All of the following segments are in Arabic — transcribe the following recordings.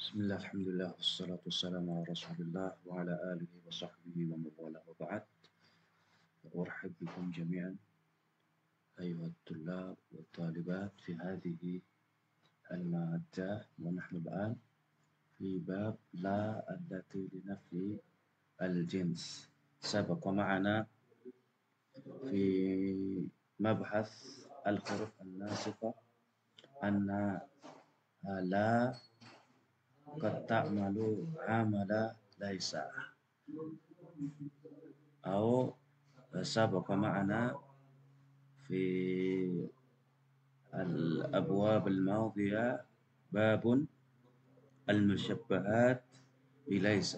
بسم الله الحمد لله والصلاة والسلام على رسول الله وعلى آله وصحبه ومن والاه وبعد أرحب بكم جميعا أيها الطلاب والطالبات في هذه المادة ونحن الآن في باب لا التي لنفي الجنس سبق معنا في مبحث الحروف الناسخة أن لا قد تعمل عمل ليس أو سبق معنا في الأبواب الماضية باب المشبهات بليس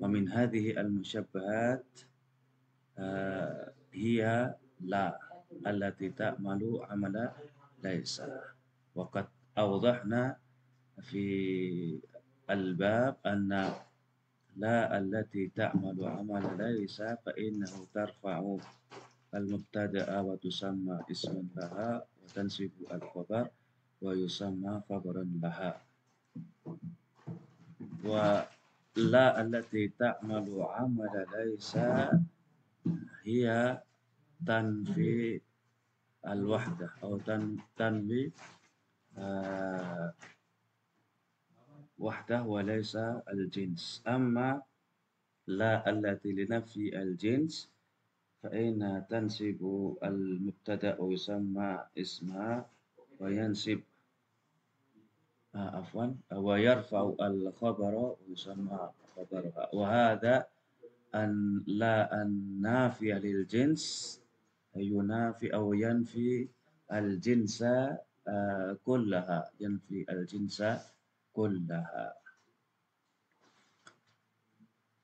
ومن هذه المشبهات آه، هي لا التي تعمل عمل ليس وقد أوضحنا في الباب أن لا التي تعمل عمل ليس فإنه ترفع المبتدأ وتسمى اسما لها وتنسب الخبر ويسمى خبرا لها ولا التي تعمل عمل ليس هي تنفي الوحدة أو تنوي آه وحده وليس الجنس أما لا التي لنفي الجنس فإنها تنسب المبتدأ يسمى اسمها وينسب آه، عفوا ويرفع الخبر يسمى خبرها وهذا أن لا النافي للجنس ينافي أو ينفي الجنس آه، كلها ينفي الجنس كلها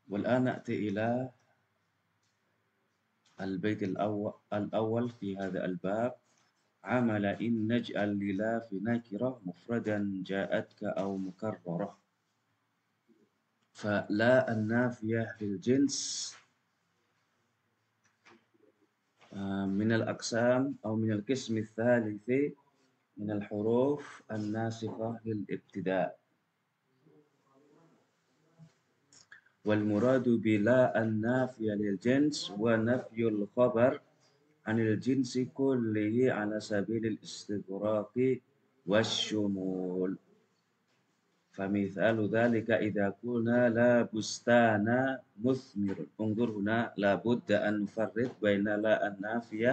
والآن نأتي إلى البيت الأول, الأول في هذا الباب عمل إن نجعل للا في ناكرة مفردا جاءتك أو مكررة فلا النافية في الجنس آه، من الأقسام أو من القسم الثالث من الحروف الناسخة للابتداء والمراد بلا النافية للجنس ونفي الخبر عن الجنس كله على سبيل الاستغراق والشمول فمثال ذلك إذا كنا لا بستان مثمر انظر هنا لابد أن نفرق بين لا النافية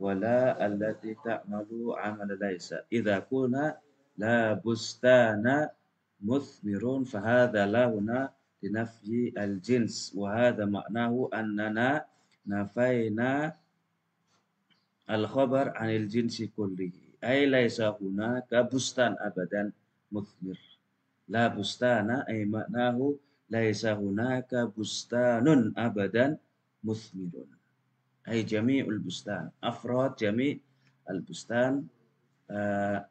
ولا التي تعمل عمل ليس إذا كنا لا بستان مثمر فهذا لا هنا لنفي الجنس وهذا معناه أننا نفينا الخبر عن الجنس كله أي ليس هناك بستان أبدا مثمر لا بستان أي معناه ليس هناك بستان أبدا مثمر أي جميع البستان أفراد جميع البستان آه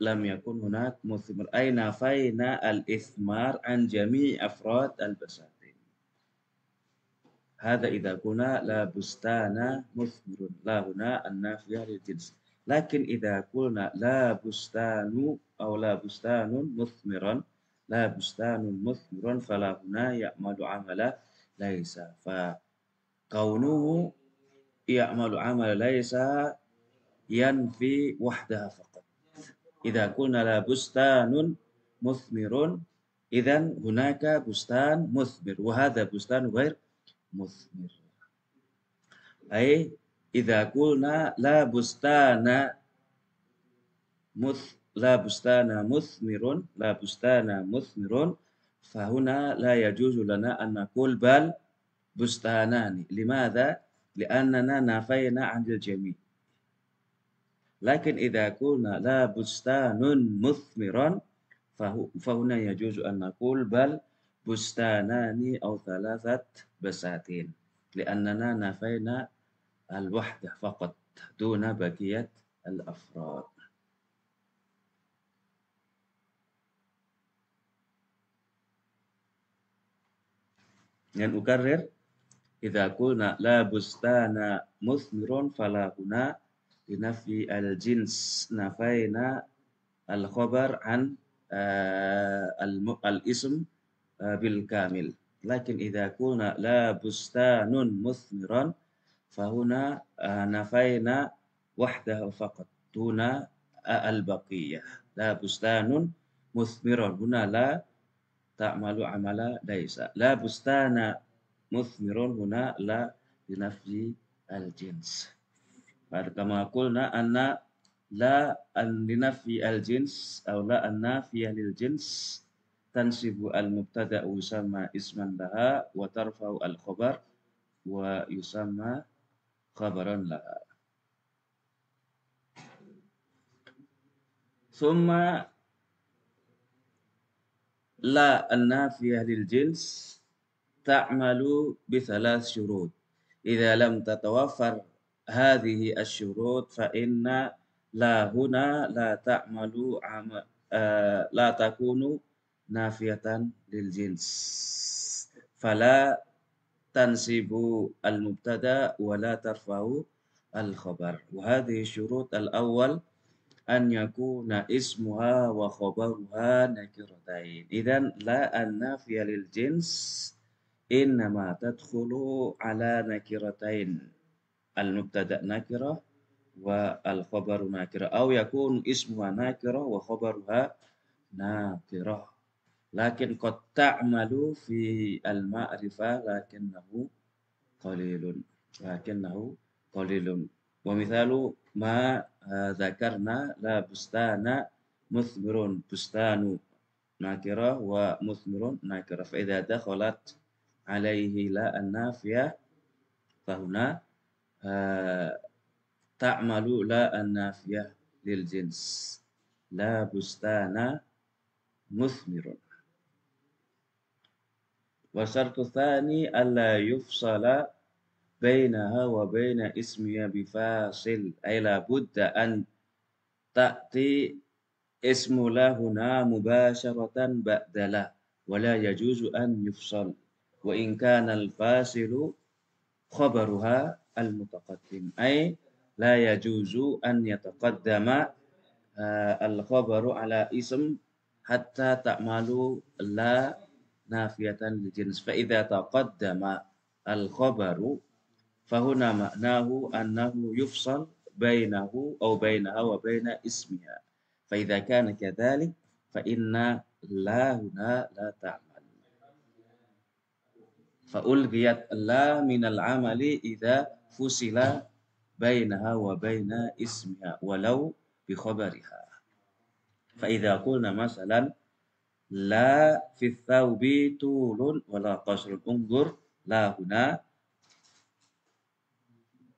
lam yakun hunak muslimur ay nafaina al ismar an jami afrad al basatin hada idza kuna la bustana musmirun la huna an nafiyah lil jins lakin idza kuna la bustanu aw la bustanun musmiran la bustanun musmiran fala huna ya'malu amala laisa fa kaunuhu ya'malu amala laisa yanfi wahdaha إذا قلنا لا بستان مثمر إذا هناك بستان مثمر وهذا بستان غير مثمر أي إذا قلنا لا بستان مث لا بستان مثمر لا بستان مثمر فهنا لا يجوز لنا أن نقول بل بستانان لماذا؟ لأننا نافينا عن الجميع لكن إذا قلنا لا بستان مثمرا فهنا يجوز أن نقول بل بستانان أو ثلاثة بساتين لأننا نفينا الوحدة فقط دون بقية الأفراد لن يعني أكرر إذا قلنا لا بستان مثمر فلا هنا بنفي الجنس نفينا الخبر عن آه، الاسم آه، بالكامل لكن إذا كنا لا بستان مثمرا فهنا آه، نفينا وحده فقط دون البقية لا بستان مثمرا هنا لا تعمل عمل ليس لا بستان مثمر هنا لا بنفي الجنس Kama kulna anna la anlina fi al jins aw la anna fi lil jins tansibu al mubtada usama isman laha wa tarfa'u al khabar wa yusamma khabaran laha summa la anna fi lil jins ta'malu bi thalath syurut idza lam tatawafar هذه الشروط فإن لا هنا لا تعمل عم آه، لا تكون نافية للجنس فلا تنسب المبتدا ولا ترفع الخبر وهذه الشروط الأول أن يكون اسمها وخبرها نكرتين إذا لا النافية للجنس إنما تدخل على نكرتين المبتدأ نكرة والخبر نكرة أو يكون اسمها نكرة وخبرها نكرة لكن قد تعمل في المعرفة لكنه قليل لكنه قليل ومثال ما ذكرنا لا بستان مثمر بستان ناكرة ومثمر ناكرة فإذا دخلت عليه لا النافية فهنا تعمل لا النافية للجنس لا بستان مثمر والشرط الثاني ألا يفصل بينها وبين اسمها بفاصل أي لابد أن تأتي اسم لا هنا مباشرة بعد لا ولا يجوز أن يفصل وإن كان الفاصل خبرها al-mutaqaddim. Ay la yajuzu an yataqaddama uh, al-khabaru ala ism hatta ta'malu la nafiyatan li jins. Fa idza taqaddama al-khabaru fahuna ma'nahu annahu yufsal bainahu aw bainaha wa baina ismiha. Fa idza kana kadhalik fa inna la huna la ta'mal. فألغيت لا من العمل إذا فصل بينها وبين اسمها ولو بخبرها فإذا قلنا مثلا لا في الثوب طول ولا قصر انظر لا هنا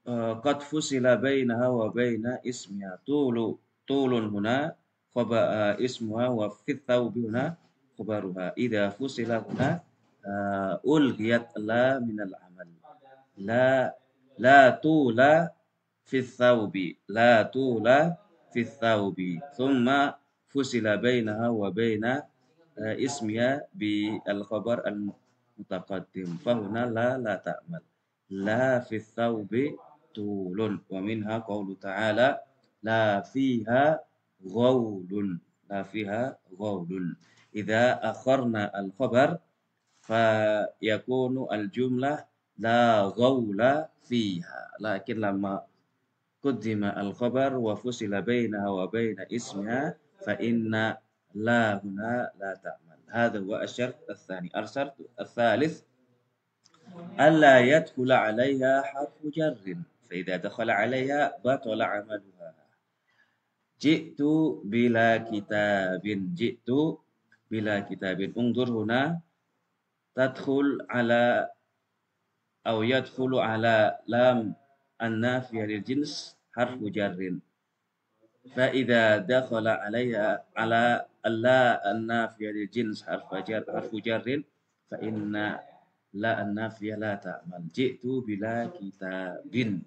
آه، قد فصل بينها وبين اسمها طول طول هنا خبر آه، اسمها وفي الثوب هنا خبرها إذا فصل هنا ألغيت لا من العمل لا لا طول في الثوب لا طول في الثوب ثم فصل بينها وبين آه، اسمها بالخبر المتقدم فهنا لا لا تعمل لا في الثوب طول ومنها قول تعالى لا فيها غول لا فيها غول إذا أخرنا الخبر فيكون الجملة لا غول فيها لكن لما قدم الخبر وفصل بينها وبين اسمها فإن لا هنا لا تعمل هذا هو الشرط الثاني الشرط الثالث ألا يدخل عليها حرف جر فإذا دخل عليها بطل عملها جئت بلا كتاب جئت بلا كتاب انظر هنا tadkhul ala au yadkhulu ala lam an-nafiyah lil jins harfu jarrin fa idza dakhala alaiha ala alla an-nafiyah lil jins harfu jar harfu jarrin fa inna la an-nafiyah la ta'mal ji'tu bila kitabin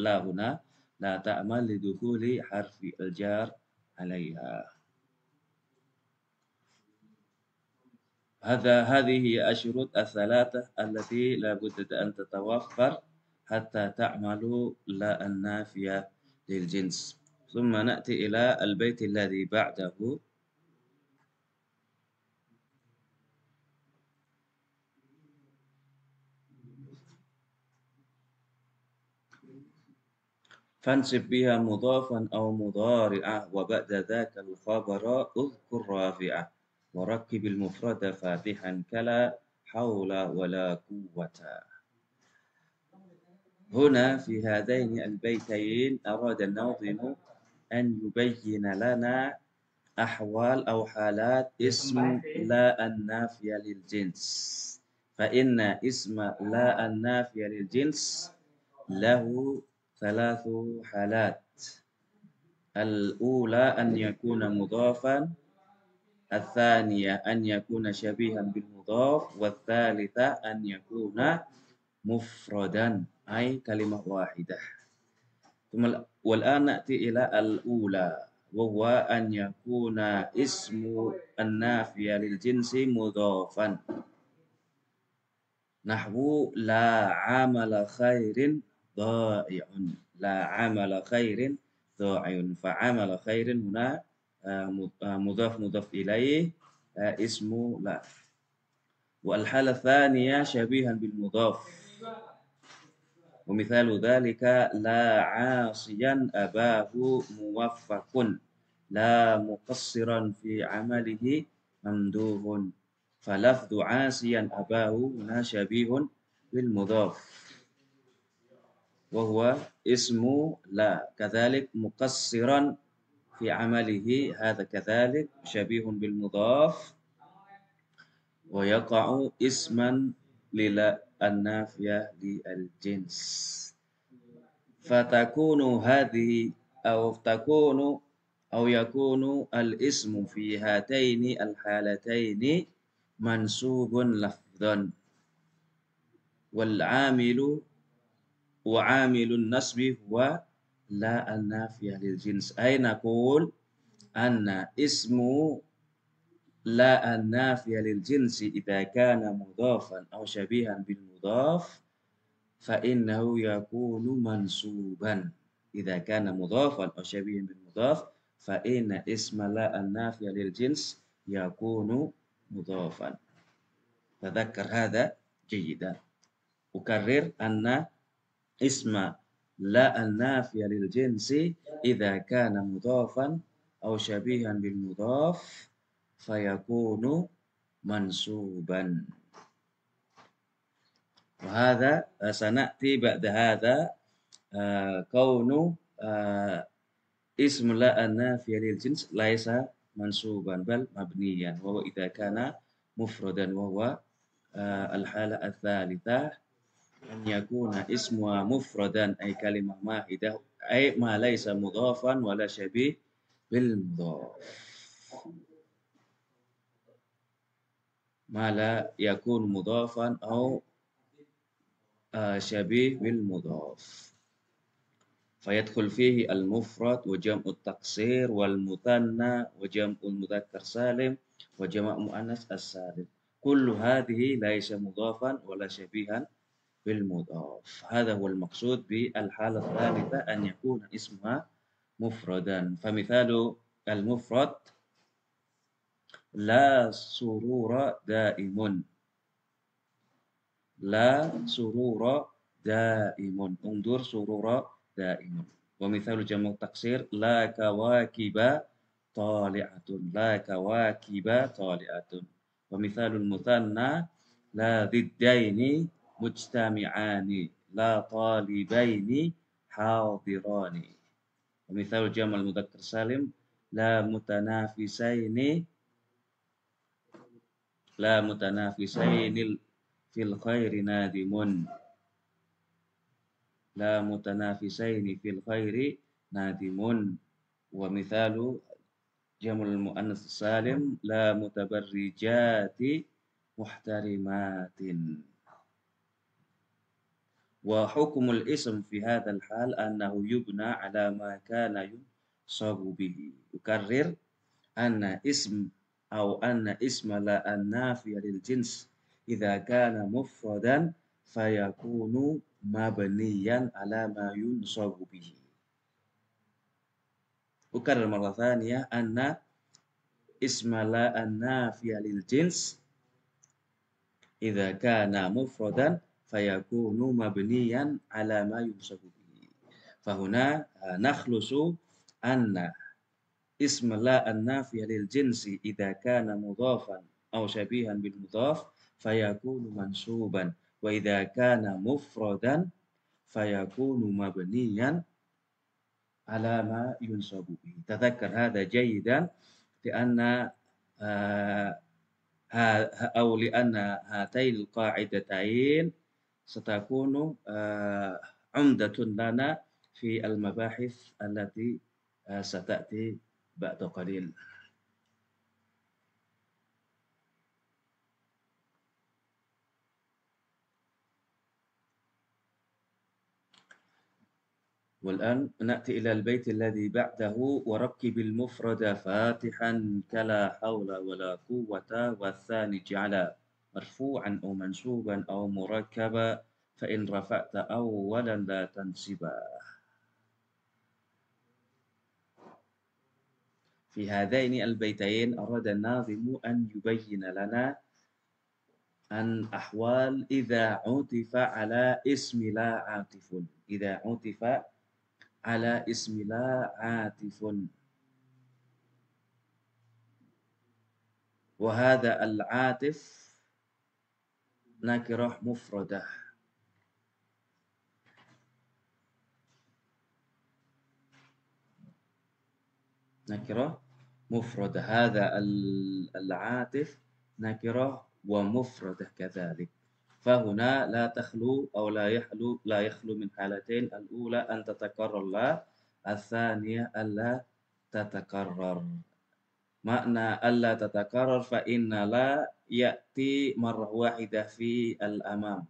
la huna la ta'mal lidukhuli harfi al-jar alaiha هذا هذه هي الشروط الثلاثة التي لابد أن تتوفر حتى تعمل لا النافية للجنس ثم نأتي إلى البيت الذي بعده فانسب بها مضافا أو مضارعة وبعد ذاك الخبر اذكر رافعه وركب المفرد فاتحا كلا حول ولا قوة هنا في هذين البيتين أراد الناظم أن يبين لنا أحوال أو حالات اسم لا النافية للجنس فإن اسم لا النافية للجنس له ثلاث حالات الأولى أن يكون مضافا Atsaniyah an yakuna syabihan bil mudhaf wa tsalitha an yakuna mufradan ay kalimah wahidah. Nahwu la amala khairin dha'i'un. La Fa amala khairin آه، آه، مضاف مضاف إليه آه، اسمه لا والحالة الثانية شبيها بالمضاف ومثال ذلك لا عاصيا أباه موفق لا مقصرا في عمله ممدوح فلفظ عاصيا أباه هنا شبيه بالمضاف وهو اسم لا كذلك مقصرا في عمله هذا كذلك شبيه بالمضاف ويقع اسما النافية للجنس فتكون هذه أو تكون أو يكون الاسم في هاتين الحالتين منسوب لفظا والعامل وعامل النصب هو لا النافية للجنس أي نقول أن اسم لا النافية للجنس إذا كان مضافا أو شبيها بالمضاف فإنه يكون منسوبا إذا كان مضافا أو شبيها بالمضاف فإن اسم لا النافية للجنس يكون مضافا تذكر هذا جيدا أكرر أن اسم لا النافية للجنس إذا كان مضافا أو شبيها بالمضاف فيكون منسوبا وهذا سنأتي بعد هذا آه، كون آه، اسم لا النافية للجنس ليس منسوبا بل مبنيا وهو إذا كان مفردا وهو آه، الحالة الثالثة أن يكون اسمها مفردا أي كلمة واحدة أي ما ليس مضافا ولا شبيه بالمضاف ما لا يكون مضافا أو آه، شبيه بالمضاف فيدخل فيه المفرد وجمع التقصير والمثنى وجمع المذكر سالم وجمع مؤنث السالم كل هذه ليس مضافا ولا شبيها بالمضاف هذا هو المقصود بالحالة الثالثة أن يكون اسمها مفردا فمثال المفرد لا سرور دائم لا سرور دائم انظر سرور دائم ومثال جمع التقصير لا كواكب طالعة لا كواكب طالعة ومثال المثنى لا ضدين mujtami'ani la talibaini hadirani. Misal jamal mudzakkar salim la mutanafisaini la mutanafisaini fil khairi nadimun. La mutanafisaini fil khairi nadimun. Wa mithalu jamul mu'annas salim la mutabarrijati muhtarimatin. وحكم الاسم في هذا الحال أنه يبنى على ما كان ينصب به يكرر أن اسم أو أن اسم لا النافية للجنس إذا كان مفردا فيكون مبنيا على ما ينصب به أكرر مرة ثانية أن اسم لا النافية للجنس إذا كان مفردا فيكون مبنيا على ما يوصف به فهنا نخلص أن اسم لا النافي للجنس إذا كان مضافا أو شبيها بالمضاف فيكون منسوبا وإذا كان مفردا فيكون مبنيا على ما ينسب به تذكر هذا جيدا لأن آه، آه، أو لأن هاتين القاعدتين ستكون آه، عمدة لنا في المباحث التي آه، ستأتي بعد قليل والآن نأتي إلى البيت الذي بعده وركب المفرد فاتحا كلا حول ولا قوة والثاني جعلا مرفوعا أو منسوبا أو مركبا فإن رفعت أولا لا تنسبا في هذين البيتين أراد الناظم أن يبين لنا أن أحوال إذا عطف على اسم لا عاطف إذا عطف على اسم لا عاطف وهذا العاطف نكرة مفردة نكرة مفردة هذا العاطف نكرة ومفردة كذلك فهنا لا تخلو أو لا يخلو لا يخلو من حالتين الأولى أن تتكرر لا الثانية ألا تتكرر معنى ألا تتكرر فإن لا يأتي مرة واحدة في الأمام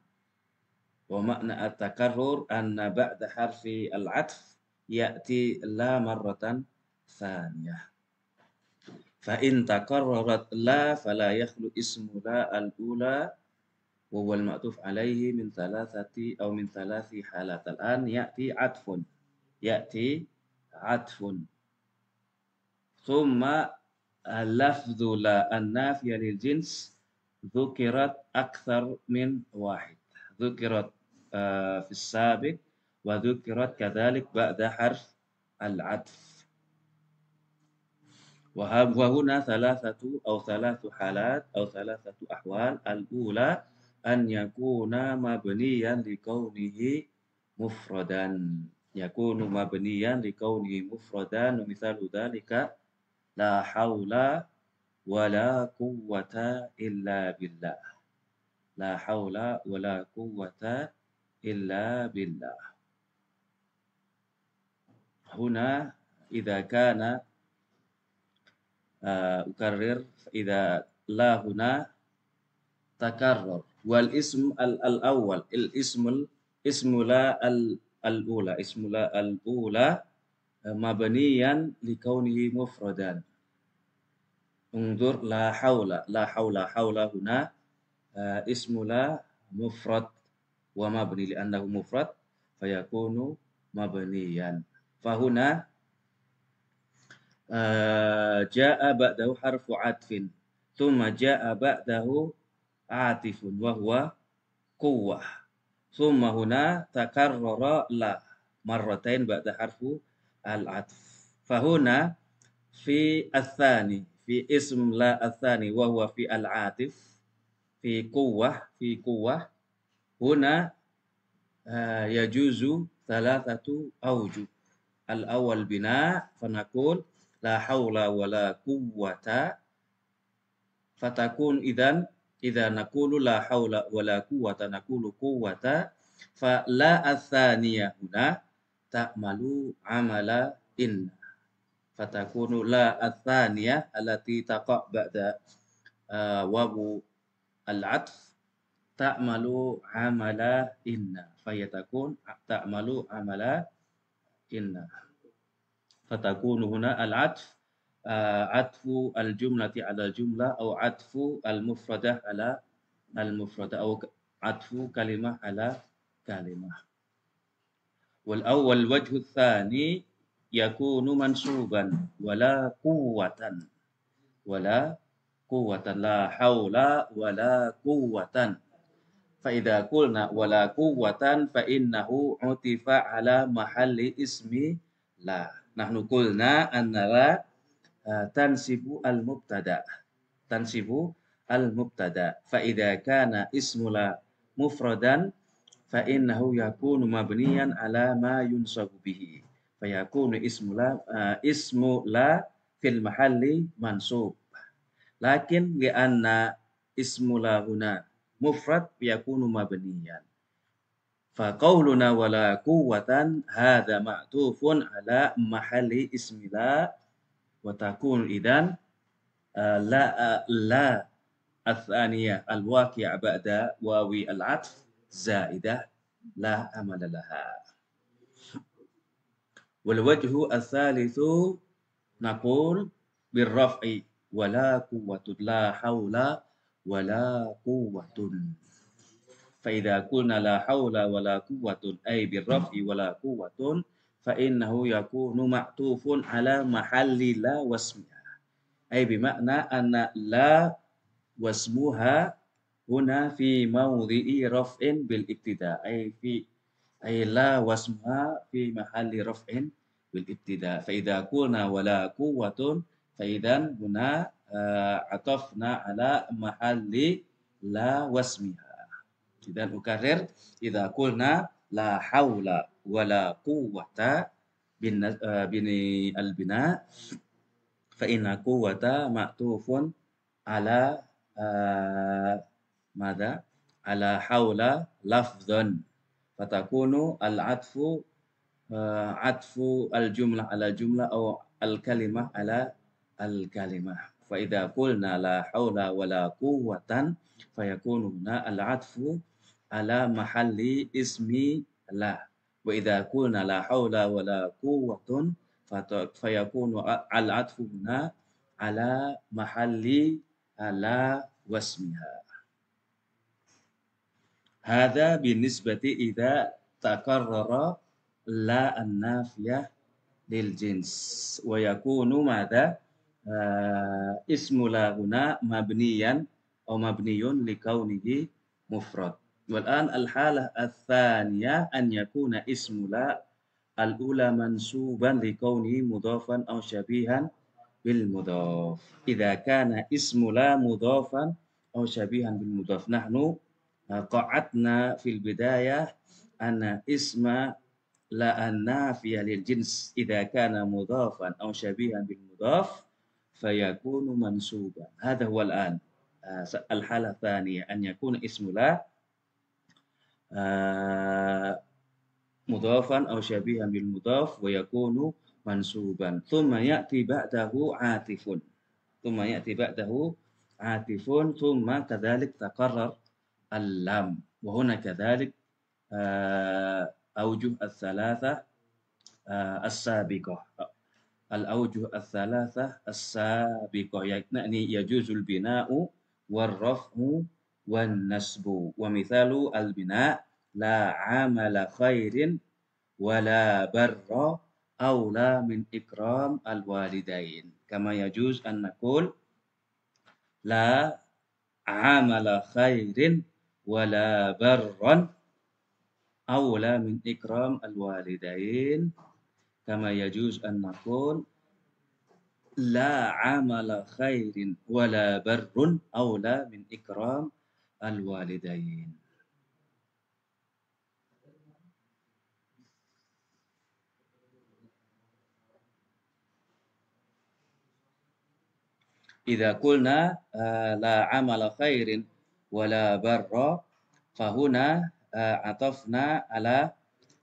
ومعنى التكرر أن بعد حرف العطف يأتي لا مرة ثانية فإن تكررت لا فلا يخلو اسم لا الأولى وهو المعطوف عليه من ثلاثة أو من ثلاث حالات الآن يأتي عطف يأتي عطف ثم اللفظ لا النافية للجنس ذكرت أكثر من واحد ذكرت آه، في السابق وذكرت كذلك بعد حرف العطف وهنا ثلاثة أو ثلاث حالات أو ثلاثة أحوال الأولى أن يكون مبنيا لكونه مفردا يكون مبنيا لكونه مفردا ومثال ذلك La haula wa quwwata illa billah. La haula wa quwwata illa billah. Huna idza kana uh, ukarrir idza la huna takarrar wal ism al, al awal il ismul ismula al al ula ismula al ula uh, mabniyan li kaunihi mufradan Unzur la haula la haula haula huna uh, eh, ismula mufrad wa mabni anda annahu mufrad fayakunu mabniyan. Fahuna uh, eh, jaa ba'dahu harfu atfin thumma jaa ba'dahu atifun wa huwa quwwah. Thumma huna takarrara la marratain ba'da harfu al-atf. Fahuna fi athani في اسم لا الثاني وهو في العاطف في قوة في قوة هنا آه، يجوز ثلاثة أوجه الأول بناء فنقول لا حول ولا قوة فتكون إذا إذا نقول لا حول ولا قوة نقول قوة فلا الثانية هنا تعمل عمل إن فتكون لا الثانية التي تقع بعد واو العطف تعمل عمل إن فهي تكون تعمل عمل إن فتكون هنا العطف عطف الجملة على الجملة أو عطف المفردة على المفردة أو عطف كلمة على كلمة والأول وجه الثاني yakunu mansuban wala kuwatan wala kuwatan la haula wala kuwatan fa idza qulna wala kuwatan fa innahu utifa ala mahalli ismi la nahnu qulna annara uh, tansibu al mubtada tansibu al mubtada fa idza kana ismula mufradan fa innahu yakunu mabniyan ala ma yunsabu bihi fayakunu ismula uh, eh, ismu la fil mahalli mansub lakin li anna la huna mufrad yakunu mabniyan fa qauluna wala quwwatan hadha ma'tufun ala mahalli la wa takun idan uh, la uh, la الثانية الواقع بعد واوي العطف زائدة لا أمل لها والوجه الثالث نقول بالرفع ولا قوة لا حول ولا قوة فإذا قلنا لا حول ولا قوة أي بالرفع ولا قوة فإنه يكون معطوف على محل لا واسمها أي بمعنى أن لا واسمها هنا في موضع رفع بالابتداء أي في أي لا واسمها في محل رفع بالابتداء فإذا قلنا ولا قوة فإذا هنا آه، عطفنا على محل لا واسمها إذا أكرر إذا قلنا لا حول ولا قوة آه، البناء فإن قوة معطوف على آه، ماذا؟ على حول لفظ فتكون العطف آه، عطف الجملة على جملة أو الكلمة على الكلمة فإذا قلنا لا حول ولا قوة فيكون هنا العطف على محل اسم لا وإذا قلنا لا حول ولا قوة فيكون العطف هنا على محل لا واسمها هذا بالنسبة إذا تكرر لا النافية للجنس ويكون ماذا آه اسم لا هنا مبنيا أو مبني لكونه مفرد والآن الحالة الثانية أن يكون اسم لا الأولى منسوبا لكونه مضافا أو شبيها بالمضاف إذا كان اسم لا مضافا أو شبيها بالمضاف نحن قعدنا في البداية أن اسم لا النافية للجنس إذا كان مضافا أو شبيها بالمضاف فيكون منسوبا هذا هو الآن آه، الحالة الثانية أن يكون اسم لا آه، مضافا أو شبيها بالمضاف ويكون منسوبا ثم يأتي بعده عاطف ثم يأتي بعده عاطف ثم كذلك تقرر اللام وهنا كذلك آه، أوجه الثلاثة آه، السابقة الأوجه الثلاثة السابقة يعني يجوز البناء والرفع والنسب ومثال البناء لا عمل خير ولا بر أولى من إكرام الوالدين كما يجوز أن نقول لا عمل خير ولا برا أولى من إكرام الوالدين كما يجوز أن نقول لا عمل خير ولا بر أولى من إكرام الوالدين إذا قلنا آه، لا عمل خير ولا برا فهنا آه، عطفنا على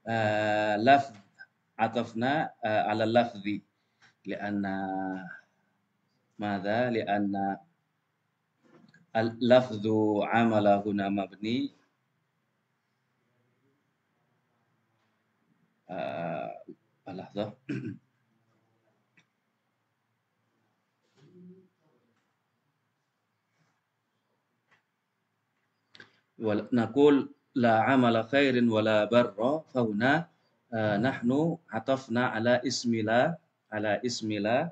آه، لفظ عطفنا آه، على اللفظ لأن ماذا لأن اللفظ عمل هنا مبني لحظة naqul la amala khairin wala barra fauna uh, nahnu ala ismila ala ismila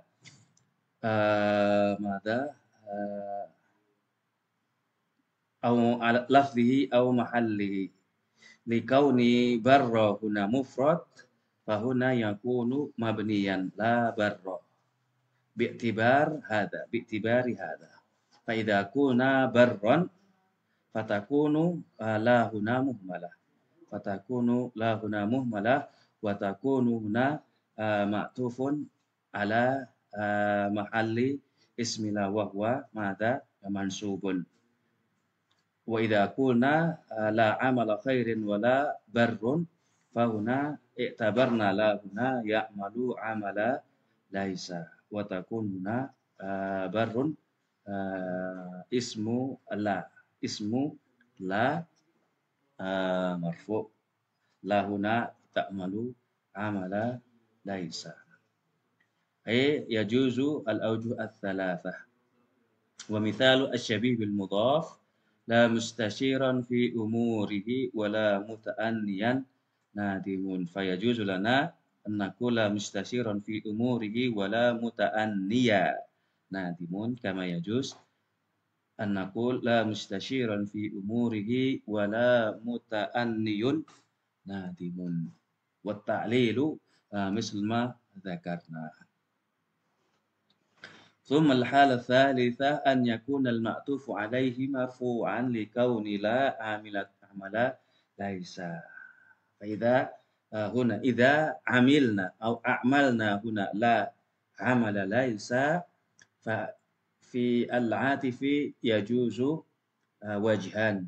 uh, eh, mada uh, au lafzihi au mahallihi likauni barra huna mufrad fahuna yakunu mabniyan la barra bi'tibar hada biktibari hada fa idza kuna baron fatakunu eh, la huna muhmalah fatakunu la huna muhmalah wa takunu huna eh, ma'tufun ala eh, mahalli ismila wa huwa madha mansubun wa idha qulna la amala khairin wa la barrun fa huna i'tabarna la huna ya'malu amala laisa wa huna barrun ismu la اسمه لا آه مرفوع لا هنا تعمل عمل ليس أي يجوز الأوجه الثلاثة ومثال الشبيه المضاف لا مستشيرا في أموره ولا متأنيا نادم فيجوز لنا أن نقول مستشيرا في أموره ولا متأنيا نادم كما يجوز أن نقول لا مستشيرا في أموره ولا متأني نادم والتعليل آه، مثل ما ذكرنا ثم الحالة الثالثة أن يكون المعطوف عليه مرفوعا لكون لا عمل عملا ليس فإذا آه، هنا إذا عملنا أو أعملنا هنا لا عمل ليس في العاطفة يجوز آه، وجهان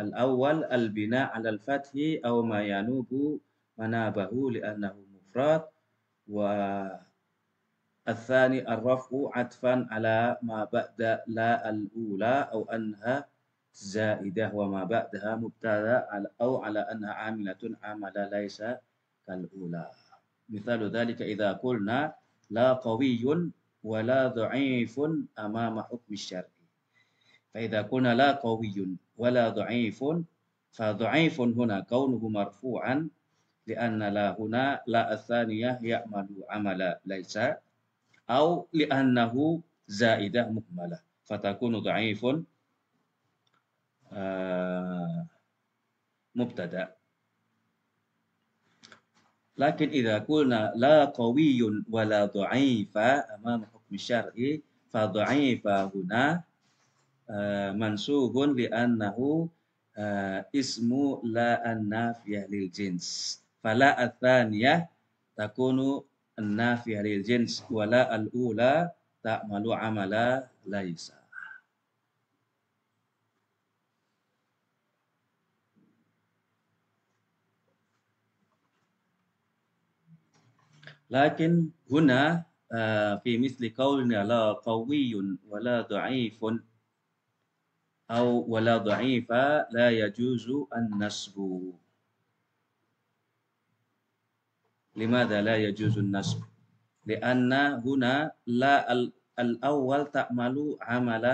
الأول البناء على الفتح أو ما ينوب منابه لأنه مفرد والثاني الرفع عطفا على ما بعد لا الأولى أو أنها زائدة وما بعدها مبتدا أو على أنها عاملة عمل ليس كالأولى مثال ذلك إذا قلنا لا قوي ولا ضعيف أمام حكم الشرع فإذا كنا لا قوي ولا ضعيف فضعيف هنا كونه مرفوعا لأن لا هنا لا الثانية يعمل عمل ليس أو لأنه زائدة مهملة فتكون ضعيف آه، مبتدأ Lakin idza qulna la qawiyyun wa la dha'ifa amam hukm syar'i fa dha'ifa huna uh, eh, mansubun li annahu uh, ismu la annafiyah lil jins. Fala athaniyah takunu annafiyah lil jins wala al-ula ta'malu amala laisa. لكن هنا آه، في مثل قولنا لا قوي ولا ضعيف أو ولا ضعيف لا يجوز النسب لماذا لا يجوز النسب لأن هنا لا الأول تعمل عمل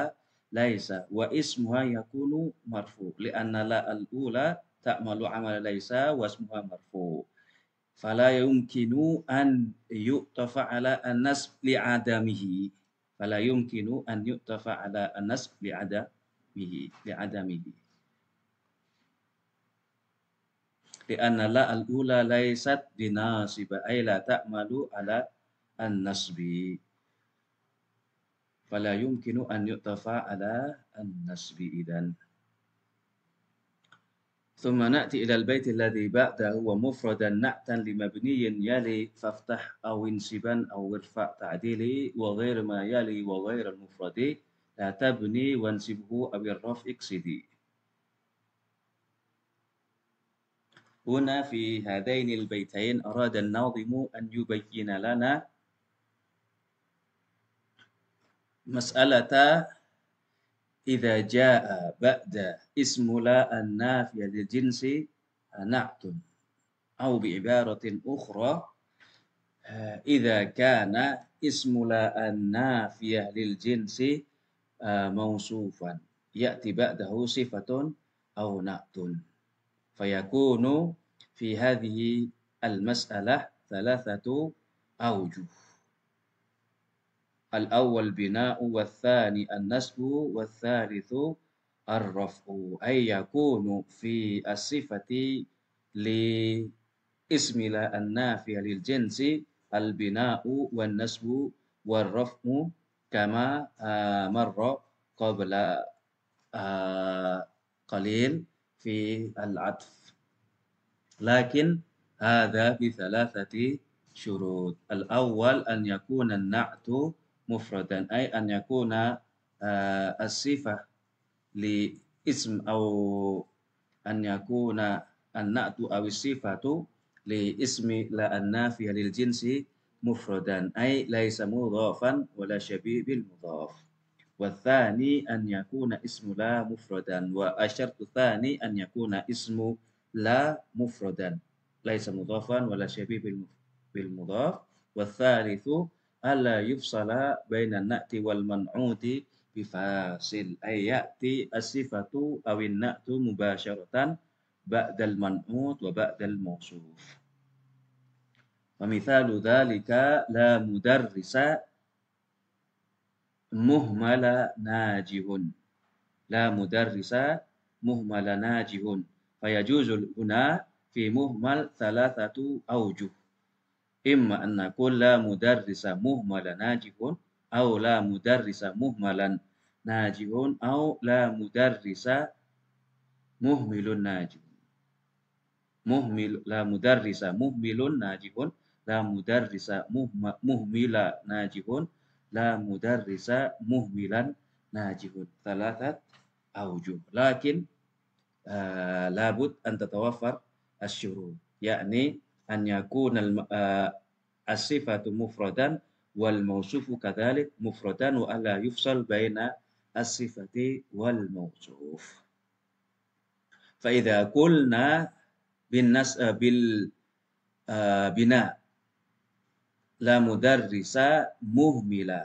ليس واسمها يكون مرفوع لأن لا الأولى تعمل عمل ليس واسمها مرفوع fala yumkinu an yu'tafa ala an nasbi fala yumkinu ثم نأتي إلى البيت الذي بعده ومفردا نعتا لمبني يلي فافتح أو انسبا أو ارفع تعديلي وغير ما يلي وغير المفرد لا تبني وانسبه أو الرفع اكسدي هنا في هذين البيتين أراد الناظم أن يبين لنا مسألة إذا جاء بعد اسم لا النافية للجنس نعت أو بعبارة أخرى آه، إذا كان اسم لا النافية للجنس آه، موصوفا يأتي بعده صفة أو نعت فيكون في هذه المسألة ثلاثة أوجه الأول بناء والثاني النسب والثالث الرفع أي يكون في الصفة لاسم لا النافية للجنس البناء والنسب والرفع كما آه، مر قبل آه، قليل في العطف لكن هذا بثلاثة شروط الأول أن يكون النعت مفردا أي أن يكون آه، الصفة لاسم أو أن يكون النعت أو الصفة لاسم لا النافية للجنس مفردا أي ليس مضافا ولا شبيه بالمضاف والثاني أن يكون اسم لا مفردا والشرط الثاني أن يكون اسم لا مفردا ليس مضافا ولا شبيه بالمضاف والثالث alla yufsala bainan na'ti wal man'uti bifasil ayati as-sifatu awin na'tu mubasyaratan ba'dal man'ut wa ba'dal mawsuf. Famithalu dhalika la mudarrisa muhmala najihun. La mudarrisa muhmala najihun. Fayajuzul huna fi muhmal thalathatu awjuh imma anna kulla mudarrisa muhmalan najihun au la mudarrisa muhmalan najihun au la mudarrisa muhmilun najihun muhmil la mudarrisa muhmilun najihun la mudarrisa muhma, muhmila najihun la mudarrisa muhmilan najihun talatat aujuh lakin uh, eh, labud an tatawaffar asyuru yakni أن يكون آه، الصفة مفردا والموصوف كذلك مفردا وألا يفصل بين الصفة والموصوف فإذا قلنا بالنس آه، آه، بناء لا مدرس مهملا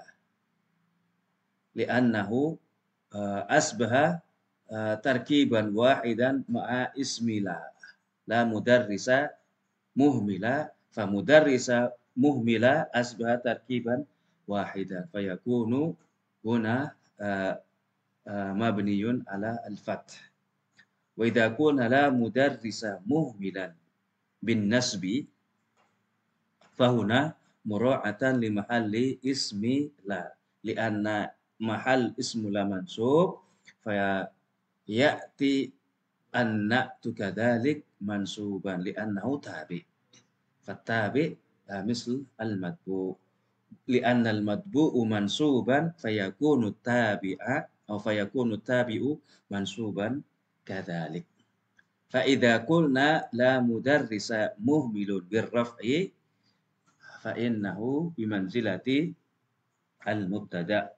لأنه أصبح تركيبا واحدا مع اسم لا لا مدرس muhmila fa mudarrisa muhmila asbaha tarkiban wahida fa yakunu huna uh, uh, mabniyun ala al-fath wa idha kuna la mudarrisa muhmilan bin nasbi fahuna mura'atan li mahalli ismi la li anna mahal ismu la mansub fa ya'ti annatu kadzalik mansuban li'annahu tabi fattabi misl al-matbu li'anna al-matbu'u mansuban fayakunu tabi'a atau fayakunu tabi'u mansuban kadalik fa idza qulna la mudarrisa muhmilun birraf'i fa innahu bimanzilati al-mubtada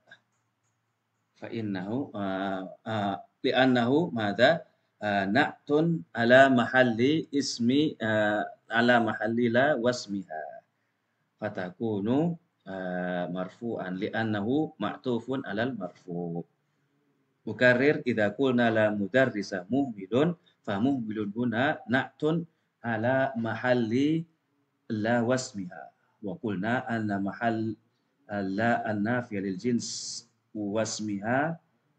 fa innahu ah, ah, li'annahu madza uh, na'tun ala mahalli ismi uh, ala mahalli la wasmiha fatakunu uh, marfu'an li'annahu ma'tufun alal marfu' Mukarir idza qulna la mudarrisa muhmilun fa muhmilun huna na'tun ala mahalli la wasmiha wa qulna anna mahall la annafiya lil jins wasmiha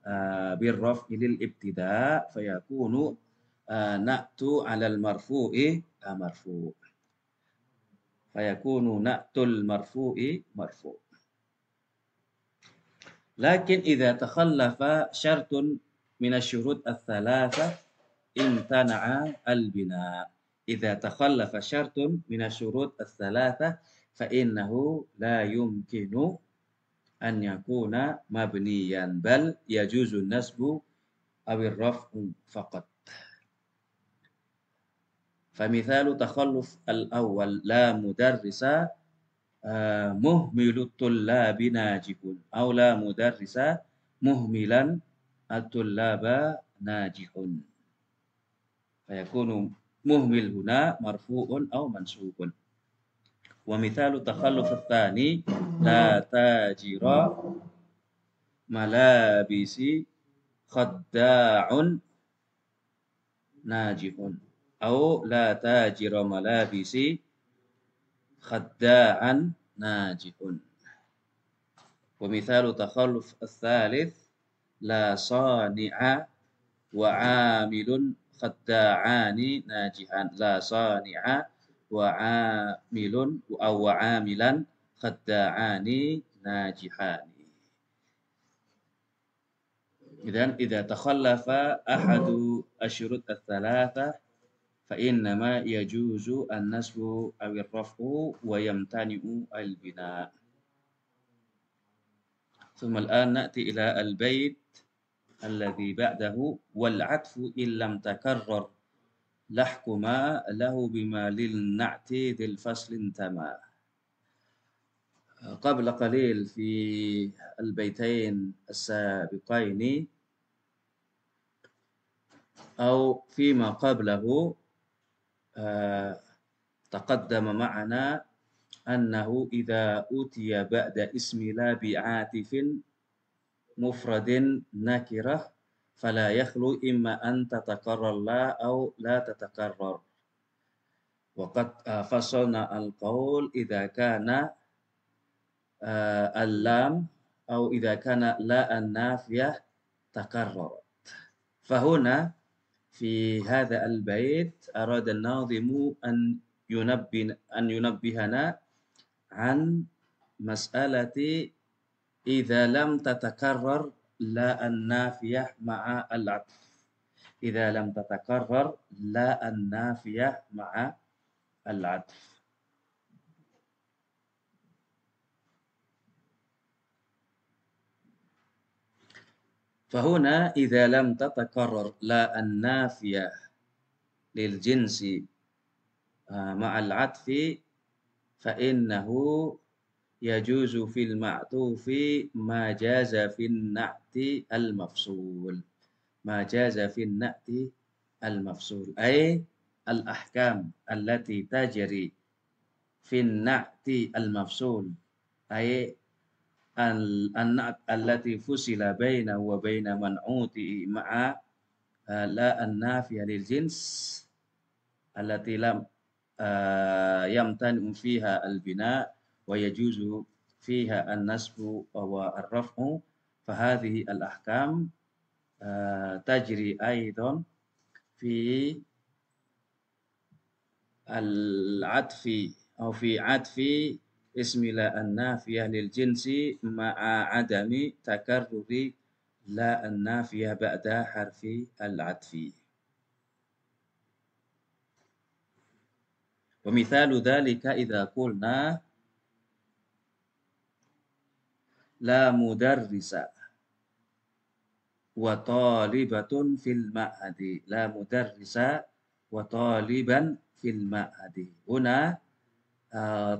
آه، بالرفع للابتداء فيكون آه، نأت على المرفوع آه، مرفوع فيكون نأت المرفوع مرفوع لكن إذا تخلف شرط من الشروط الثلاثة امتنع البناء إذا تخلف شرط من الشروط الثلاثة فإنه لا يمكن أن يكون مبنيا بل يجوز النسب أو الرفع فقط فمثال تخلف الأول لا مدرس آه، مهمل الطلاب ناجح أو لا مدرس مهملا الطلاب ناجح فيكون مهمل هنا مرفوع أو منصوب ومثال التخلف الثاني لا تاجر ملابس خداع ناجح أو لا تاجر ملابس خداعا ناجح ومثال تخلف الثالث لا صانع وعامل خداعان ناجحا لا صانع وعامل أو وعاملا خداعان ناجحان إذا إذا تخلف أحد الشروط الثلاثة فإنما يجوز النسب أو الرفع ويمتنع البناء ثم الآن نأتي إلى البيت الذي بعده والعطف إن لم تكرر لحكما له بما للنعت ذي الفصل تمام قبل قليل في البيتين السابقين أو فيما قبله آه، تقدم معنا أنه إذا أتي بعد اسم لا بعاتف مفرد نكرة فلا يخلو إما أن تتكرر لا أو لا تتكرر وقد آه، فصلنا القول إذا كان آه، اللام أو إذا كان لا النافية تكررت فهنا في هذا البيت أراد الناظم أن ينبه أن ينبهنا عن مسألة إذا لم تتكرر لا النافية مع العطف إذا لم تتكرر لا النافية مع العطف فهنا إذا لم تتكرر لا النافية للجنس آه، مع العطف فإنه يجوز في المعطوف ما جاز في النعت المفصول ما جاز في النعت المفصول أي الأحكام التي تجري في النعت المفصول أي النعت التي فصل بينه وبين من أوتي مع آه، لا النافية للجنس التي لم آه، يمتنع فيها البناء ويجوز فيها النسب والرفع فهذه الأحكام آه، تجري أيضا في العطف أو في عطف ismila an-nafiyah lil jinsi ma'a adami takarruri la an-nafiyah ba'da harfi al-atfi. ومثال ذلك إذا قلنا لا مدرس وطالبة في المعهد لا مدرس وطالبا في المعهد هنا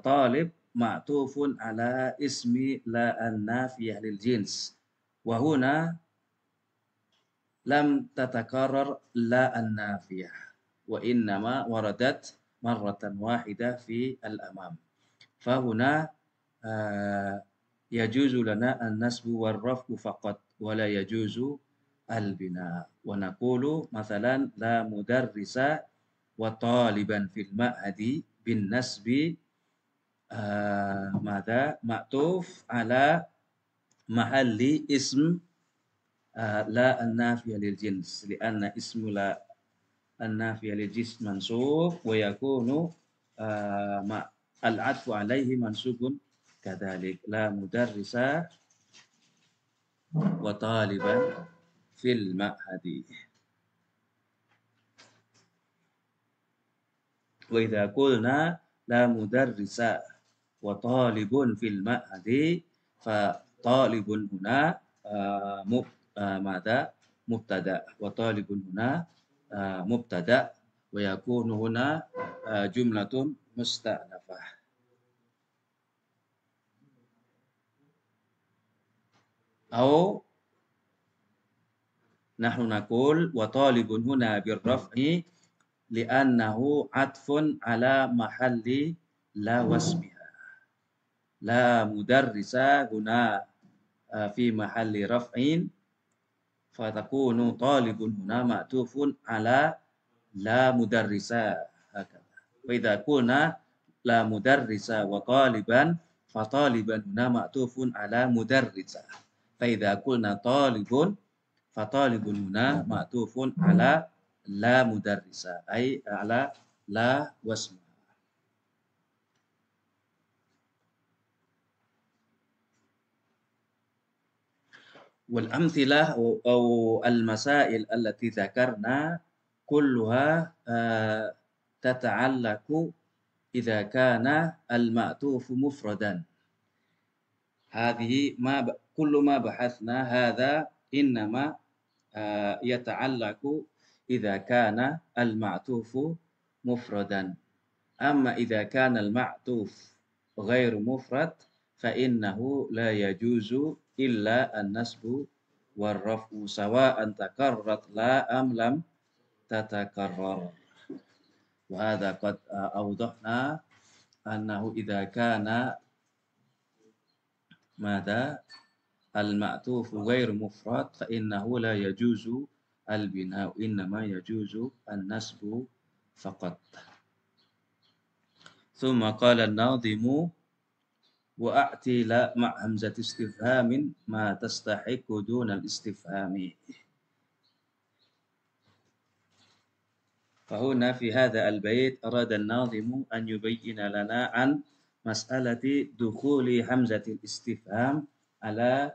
طالب معطوف على اسم لا النافية للجنس وهنا لم تتكرر لا النافية وإنما وردت مرة واحدة في الأمام فهنا آه، يجوز لنا النسب والرفع فقط ولا يجوز البناء ونقول مثلا لا مدرس وطالبا في المعهد بالنسب uh, mada ala mahalli ism uh, la an-nafiya lil jins li anna ismu la an-nafiya lil jins mansub wa yakunu uh, ma al-atfu alaihi mansubun kadhalik la mudarrisa wa taliban fil ma'hadi wa qulna la mudarrisa وطالب في المعهد فطالب هنا آه، آه، ماذا مبتدا وطالب هنا آه، مبتدا ويكون هنا جملة مستأنفة أو نحن نقول وطالب هنا بالرفع لأنه عطف على محل لا واسمها la mudarrisa guna eh, fi mahalli raf'in fatakunu talibun huna ma'tufun ala la mudarrisa hakala wa idza kuna la mudarrisa wa taliban fa guna huna ma'tufun ala mudarrisa fa idza kuna talibun fa huna ma'tufun ala la mudarrisa ay ala la wasma والأمثلة أو المسائل التي ذكرنا كلها آه، تتعلق إذا كان المأتوف مفردا هذه ما كل ما بحثنا هذا إنما آه، يتعلق إذا كان المعطوف مفردا أما إذا كان المعطوف غير مفرد فإنه لا يجوز إلا النسب والرفع سواء تكررت لا أم لم تتكرر وهذا قد أوضحنا أنه إذا كان ماذا المعطوف غير مفرد فإنه لا يجوز البناء إنما يجوز النسب فقط ثم قال الناظم وأعطي لا مع همزة استفهام ما تستحق دون الاستفهام فهنا في هذا البيت أراد الناظم أن يبين لنا عن مسألة دخول همزة الاستفهام على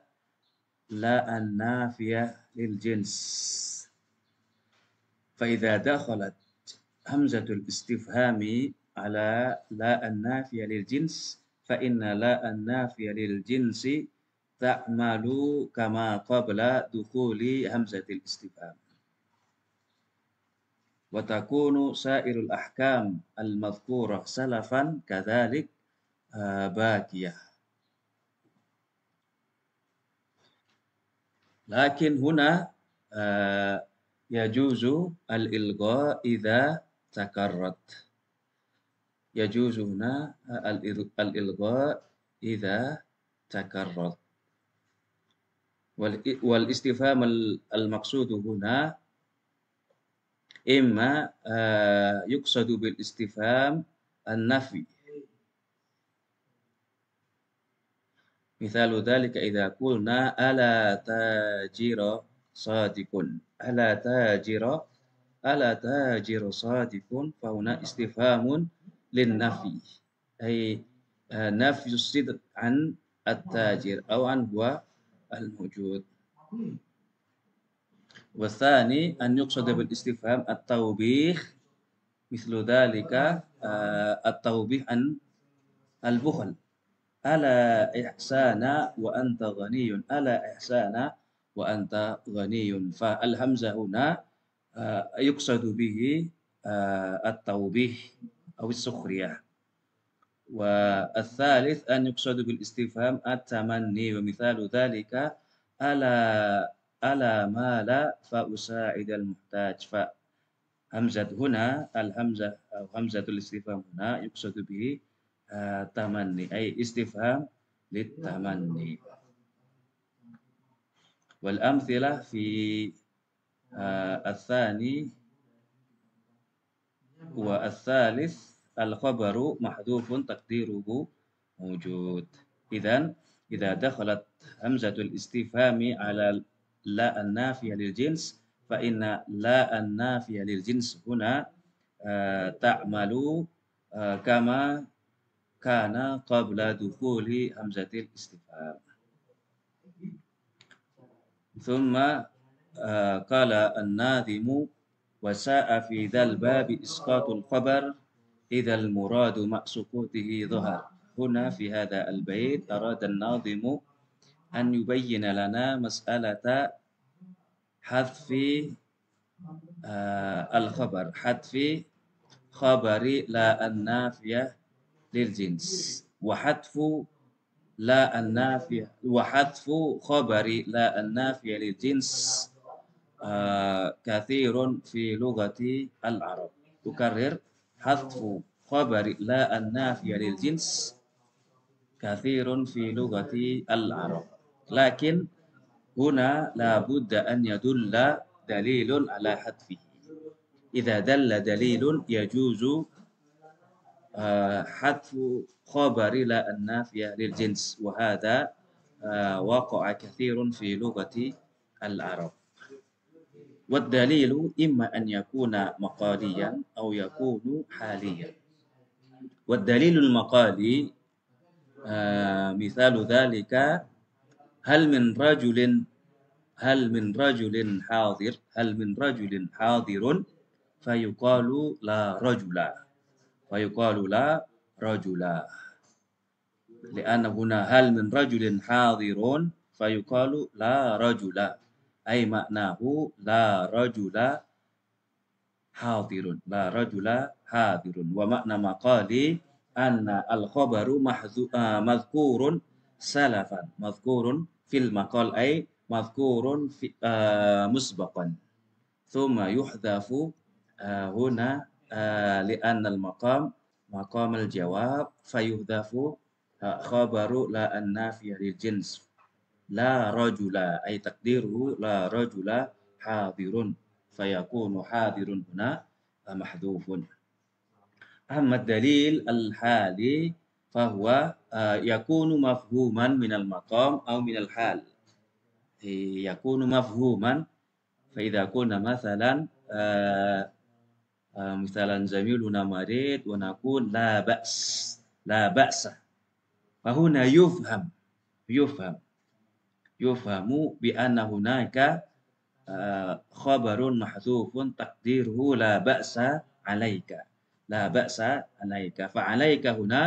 لا النافية للجنس فإذا دخلت همزة الاستفهام على لا النافية للجنس فإن لا النافية للجنس تعمل كما قبل دخول همزة الاستفهام وتكون سائر الأحكام المذكورة سلفا كذلك آه، باقية لكن هنا آه، يجوز الإلغاء إذا تكررت يجوز هنا الإلغاء إذا تكرر والاستفهام المقصود هنا إما آه، يقصد بالاستفهام النفي مثال ذلك إذا قلنا ألا تاجر صادق ألا تاجر ألا تاجر صادق فهنا استفهام للنفي أي آه، نفي الصدق عن التاجر أو عن هو الموجود والثاني أن يقصد بالاستفهام التوبيخ مثل ذلك آه، التوبيخ عن البخل ألا إحسان وأنت غني ألا إحسان وأنت غني فالهمزة هنا آه، يقصد به التوبيخ أو السخرية والثالث أن يقصد بالاستفهام التمني ومثال ذلك ألا ألا لا فأساعد المحتاج فهمزة هنا الهمزة أو همزة الاستفهام هنا يقصد به التمني آه، أي استفهام للتمني والأمثلة في آه، الثاني والثالث الخبر محذوف تقديره موجود إذا إذا دخلت همزة الاستفهام على لا النافية للجنس فإن لا النافية للجنس هنا آه، تعمل آه، كما كان قبل دخول همزة الاستفهام ثم آه، قال الناظم وساء في ذا الباب إسقاط الخبر إذا المراد مع سقوطه ظهر هنا في هذا البيت أراد الناظم أن يبين لنا مسألة حذف آه، الخبر حذف خبر لا النافية للجنس وحذف لا النافية وحذف خبر لا النافية للجنس آه، كثير في لغة العرب أكرر حذف خبر لا النافية للجنس كثير في لغة العرب لكن هنا لابد أن يدل دليل على حذفه إذا دل دليل يجوز حذف آه، خبر لا النافية للجنس وهذا آه، وقع كثير في لغة العرب والدليل إما أن يكون مقاليا أو يكون حاليا والدليل المقالي آه مثال ذلك هل من رجل هل من رجل حاضر هل من رجل حاضر فيقال لا رجل فيقال لا رجل لأن هنا هل من رجل حاضر فيقال لا رجل أي معناه لا رجل حاضر لا رجل حاضر ومعنى مقالي أن الخبر آه، مذكور سلفا مذكور في المقال أي مذكور في آه، مسبقا ثم يحذف آه، هنا لأن المقام مقام الجواب فيحذف خبر لا النافية للجنس la rajula ay takdiruhu la rajula hadirun fayakunu hadirun huna mahdufun أما الدليل الحالي فهو يكون مفهوما من المقام أو من الحال يكون مفهوما فإذا كنا مثلا مثلا زميلنا مريض ونقول لا بأس لا بأس فهنا يفهم يفهم يفهم بأن هناك آه، خبر محذوف تقديره لا بأس عليك لا بأس عليك فعليك هنا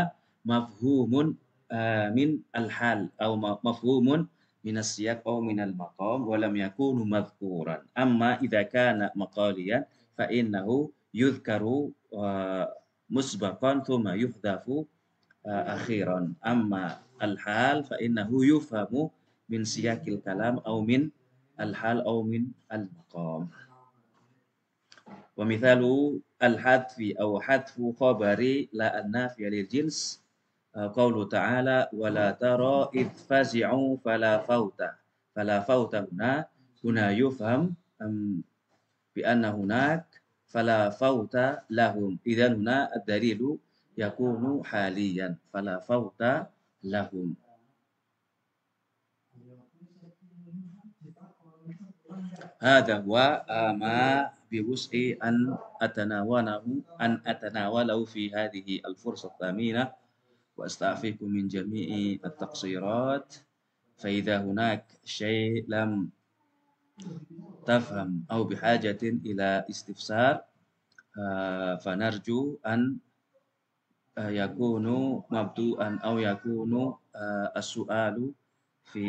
مفهوم آه، من الحال أو مفهوم من السياق أو من المقام ولم يكون مذكورا أما إذا كان مقاليا فإنه يذكر آه، مسبقا ثم يحذف أخيرا أما الحال فإنه يفهم من سياق الكلام أو من الحال أو من المقام ومثال الحذف أو حذف خبر لا النافية للجنس آه، قوله تعالى ولا ترى إذ فزعوا فلا فوت فلا فوت هنا هنا يفهم بأن هناك فلا فوت لهم إذا هنا الدليل يكون حاليا فلا فوت لهم هذا هو ما بوسعي أن أتناوله أن أتناوله في هذه الفرصة الثمينة وأستعفيكم من جميع التقصيرات فإذا هناك شيء لم تفهم أو بحاجة إلى استفسار فنرجو أن يكون مبدوءا أو يكون السؤال في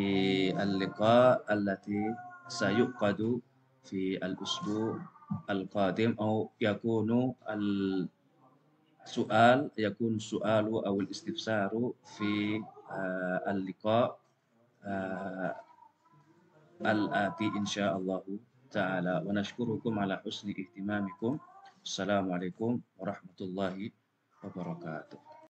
اللقاء التي سيُعقد في الأسبوع القادم أو يكون السؤال يكون السؤال أو الاستفسار في آه، اللقاء آه، الآتي إن شاء الله تعالى ونشكركم على حسن اهتمامكم السلام عليكم ورحمة الله وبركاته